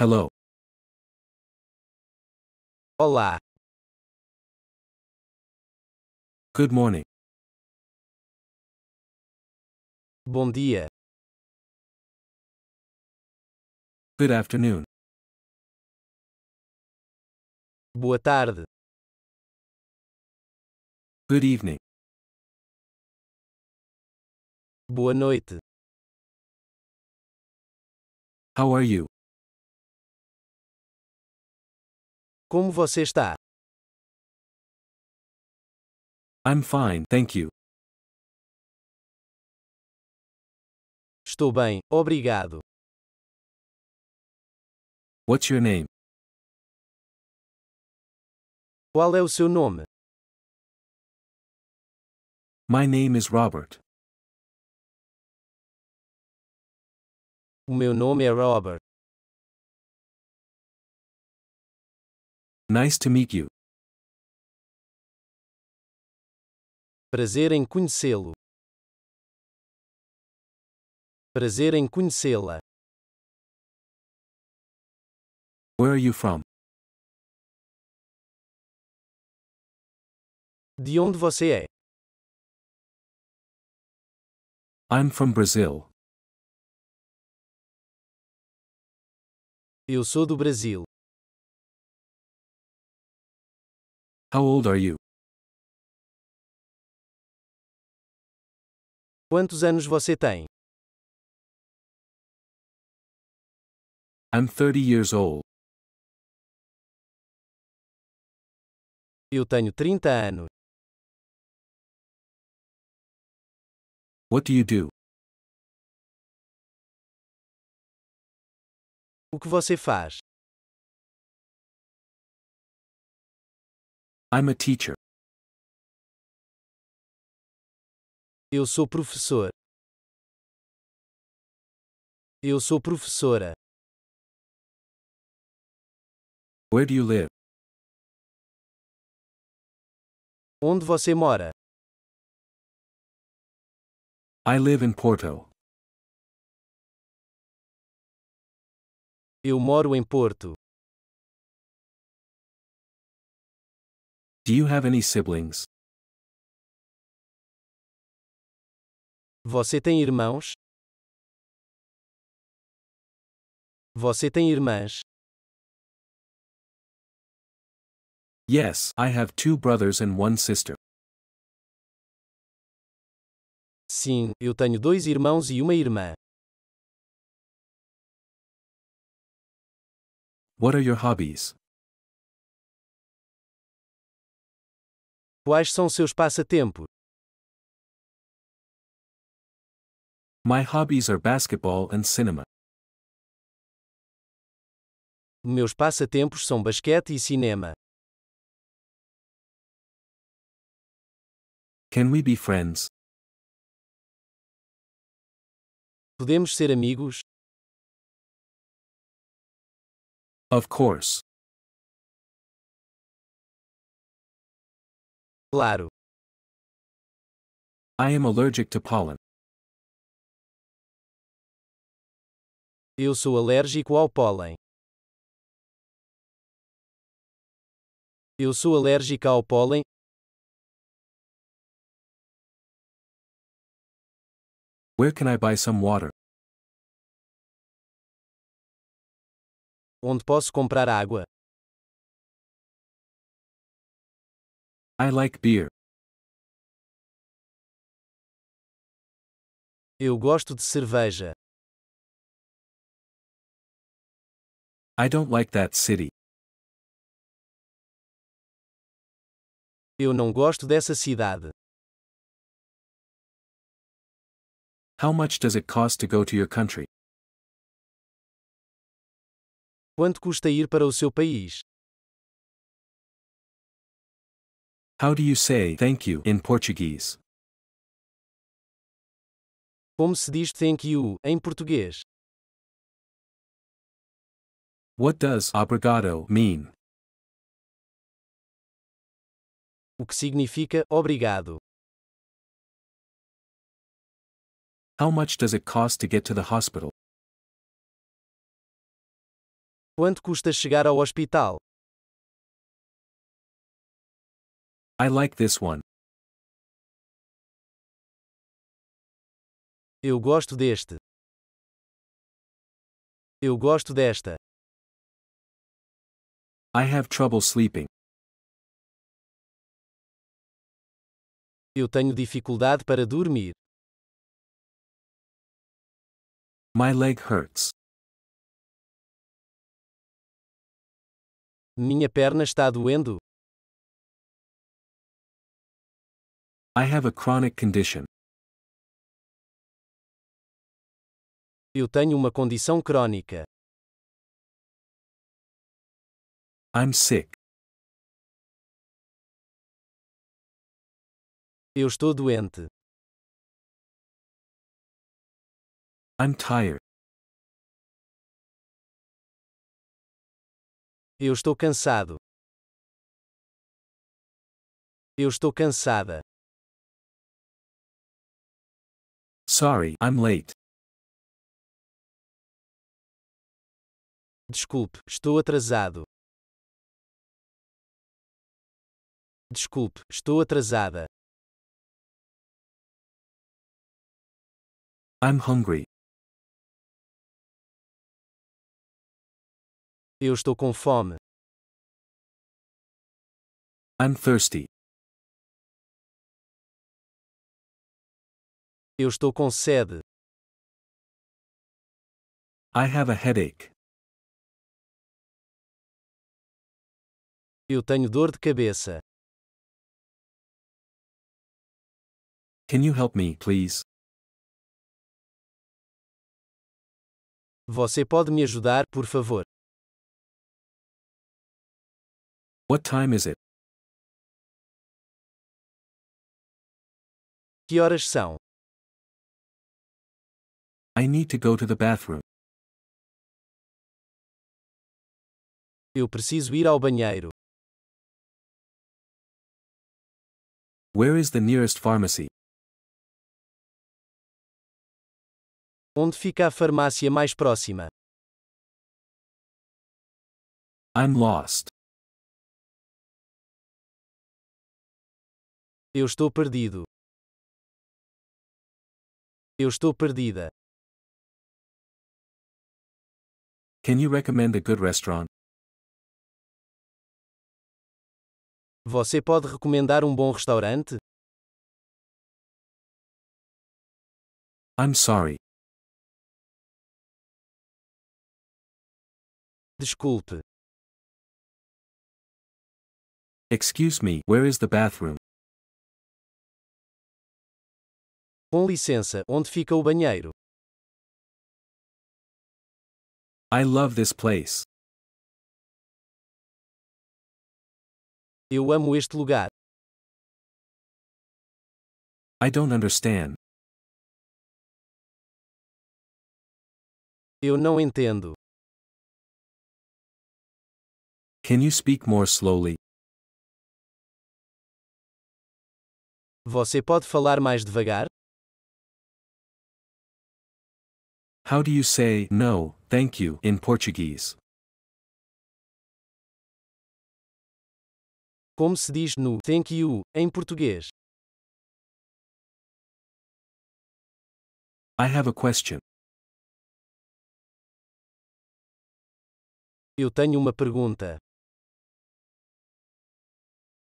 Hello. Olá. Good morning. Bom dia. Good afternoon. Boa tarde. Good evening. Boa noite. How are you? Como você está? I'm fine, thank you. Estou bem, obrigado. What's your name? Qual é o seu nome? My name is Robert. O meu nome é Robert. Nice to meet you. Prazer em conhecê-lo. Prazer em conhecê-la. Where are you from? De onde você é? I'm from Brazil. Eu sou do Brasil. How old are you? Quantos anos você tem? I'm 30 years old. Eu tenho 30 anos. What do you do? O que você faz? I'm a teacher. Eu sou professor. Eu sou professora. Where do you live? Onde você mora? I live in Porto. Eu moro em Porto. Do you have any siblings? Você tem irmãos? Você tem irmãs? Yes, I have two brothers and one sister. Sim, eu tenho dois irmãos e uma irmã. What are your hobbies? Quais são seus passatempos? My hobbies are basketball and cinema. Meus passatempos são basquete e cinema. Can we be friends? Podemos ser amigos? Of course. Claro. I am allergic to pollen. Eu sou alérgico ao pólen. Eu sou alérgica ao pólen. Where can I buy some water? Onde posso comprar água? I like beer. Eu gosto de cerveja. I don't like that city. Eu não gosto dessa cidade. How much does it cost to go to your country? Quanto custa ir para o seu país? How do you say thank you in Portuguese? Como se diz thank you em português? What does obrigado mean? O que significa obrigado? How much does it cost to get to the hospital? Quanto custa chegar ao hospital? I like this one. Eu gosto deste. Eu gosto desta. I have trouble sleeping. Eu tenho dificuldade para dormir. My leg hurts. Minha perna está doendo. I have a chronic condition. Eu tenho uma condição crônica. I'm sick. Eu estou doente. I'm tired. Eu estou cansado. Eu estou cansada. Sorry, I'm late. Desculpe, estou atrasado. Desculpe, estou atrasada. I'm hungry. Eu estou com fome. I'm thirsty. Eu estou com sede. I have a headache. Eu tenho dor de cabeça. Can you help me, please? Você pode me ajudar, por favor? What time is it? Que horas são? I need to go to the bathroom. Eu preciso ir ao banheiro. Where is the nearest pharmacy? Onde fica a farmácia mais próxima? I'm lost. Eu estou perdido. Eu estou perdida. Can you recommend a good restaurant? Você pode recomendar um bom restaurante? I'm sorry. Desculpe. Excuse me, where is the bathroom? Com licença, onde fica o banheiro? I love this place. Eu amo este lugar. I don't understand. Eu não entendo. Can you speak more slowly? Você pode falar mais devagar? How do you say no thank you in Portuguese. Como se diz no thank you em português? I have a question. Eu tenho uma pergunta.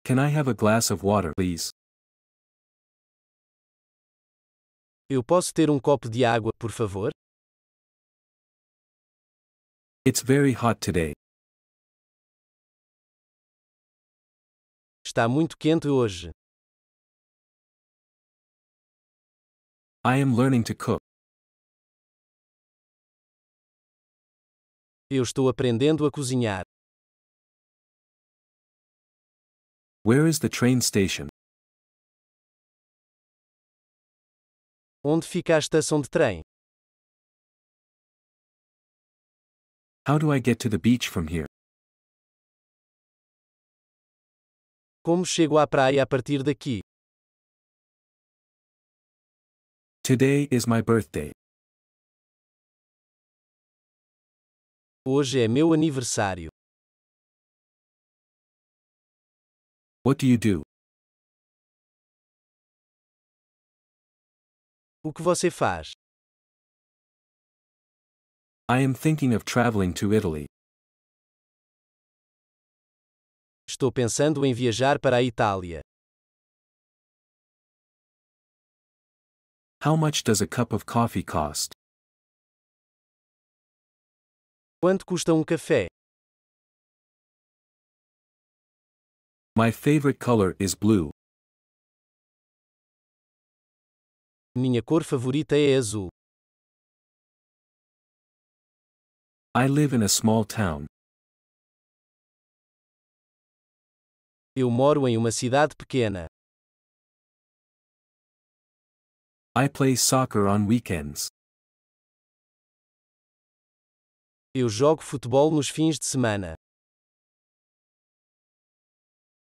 Can I have a glass of water, please? Eu posso ter um copo de água, por favor? It's very hot today. Está muito quente hoje. I am learning to cook. Eu estou aprendendo a cozinhar. Where is the train station? Onde fica a estação de trem? How do I get to the beach from here? Como chego à praia a partir daqui? Today is my birthday. Hoje é meu aniversário. What do you do? O que você faz? I am thinking of traveling to Italy. Estou pensando em viajar para a Itália. How much does a cup of coffee cost? Quanto custa um café? My favorite color is blue. Minha cor favorita é azul. I live in a small town. Eu moro em uma cidade pequena. I play soccer on weekends. Eu jogo futebol nos fins de semana.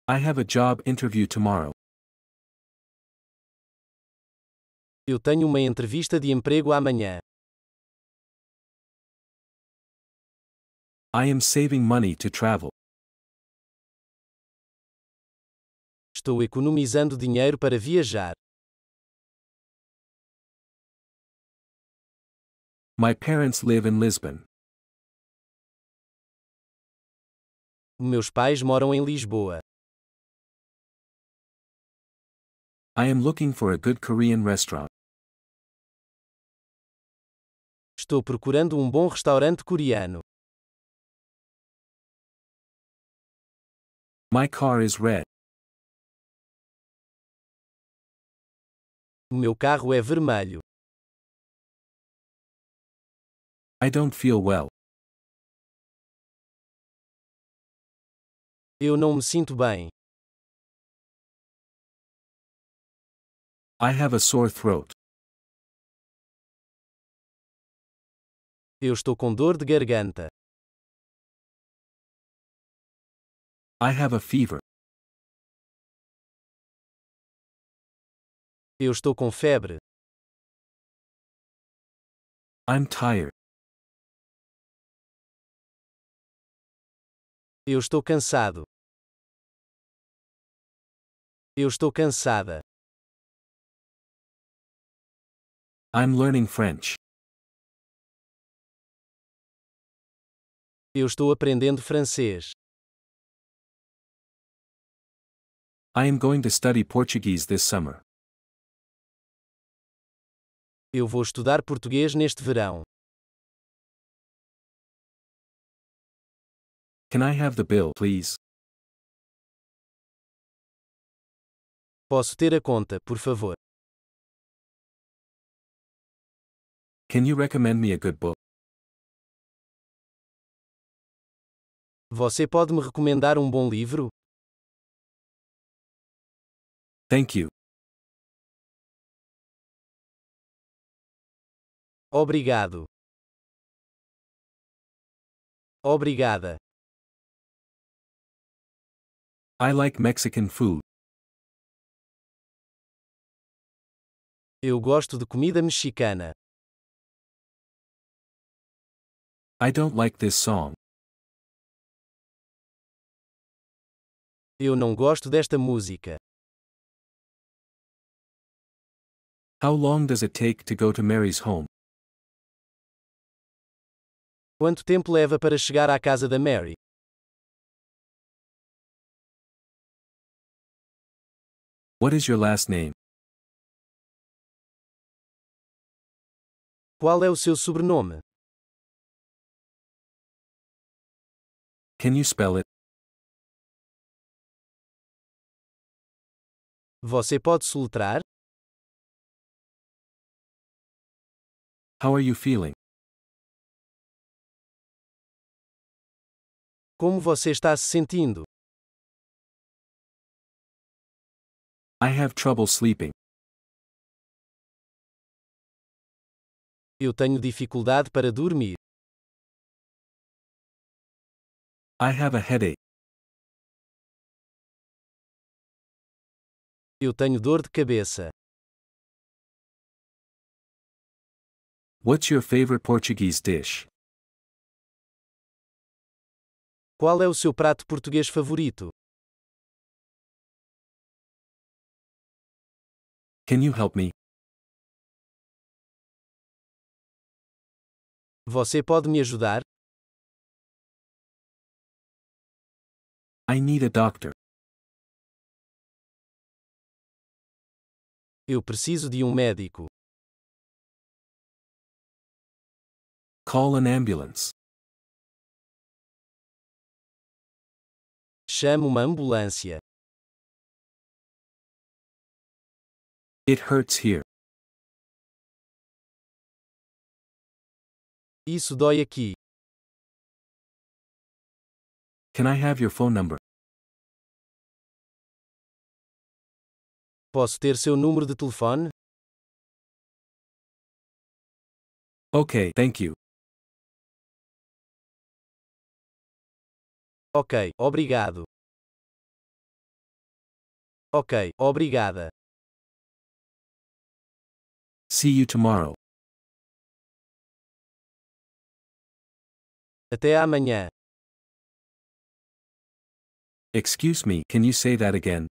I have a job interview tomorrow. Eu tenho uma entrevista de emprego amanhã. I am saving money to travel. Estou economizando dinheiro para viajar. My parents live in Lisbon. Meus pais moram em Lisboa. I am looking for a good Korean restaurant. Estou procurando um bom restaurante coreano. My car is red. O meu carro é vermelho. I don't feel well. Eu não me sinto bem. I have a sore throat. Eu estou com dor de garganta. I have a fever. Eu estou com febre. I'm tired. Eu estou cansado. Eu estou cansada. I'm learning French. Eu estou aprendendo francês. I am going to study Portuguese this summer. Eu vou estudar português neste verão. Can I have the bill, please? Posso ter a conta, por favor? Can you recommend me a good book? Você pode me recomendar um bom livro? Thank you. Obrigado. Obrigada. I like Mexican food. Eu gosto de comida mexicana. I don't like this song. Eu não gosto desta música. How long does it take to go to Mary's home? Quanto tempo leva para chegar à casa da Mary? What is your last name? Qual é o seu sobrenome? Can you spell it? Você pode soletrar? How are you feeling? Como você está se sentindo? I have trouble sleeping. Eu tenho dificuldade para dormir. I have a headache. Eu tenho dor de cabeça. What's your favorite Portuguese dish? Qual é o seu prato português favorito? Can you help me? Você pode me ajudar? I need a doctor. Eu preciso de um médico. Call an ambulance. Chame uma ambulância. It hurts here. Isso dói aqui. Can I have your phone number? Posso ter seu número de telefone? Okay, thank you. Ok, obrigado. Ok, obrigada. See you tomorrow. Até amanhã. Excuse me, can you say that again?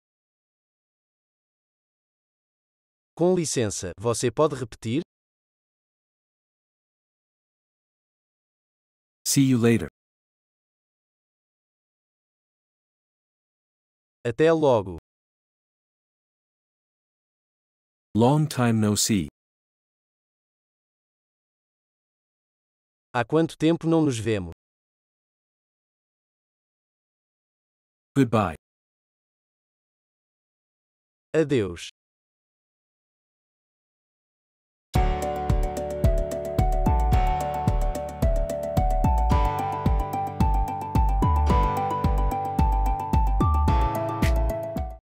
Com licença, você pode repetir? See you later. Até logo. Long time no see. Há quanto tempo não nos vemos? Goodbye. Adeus.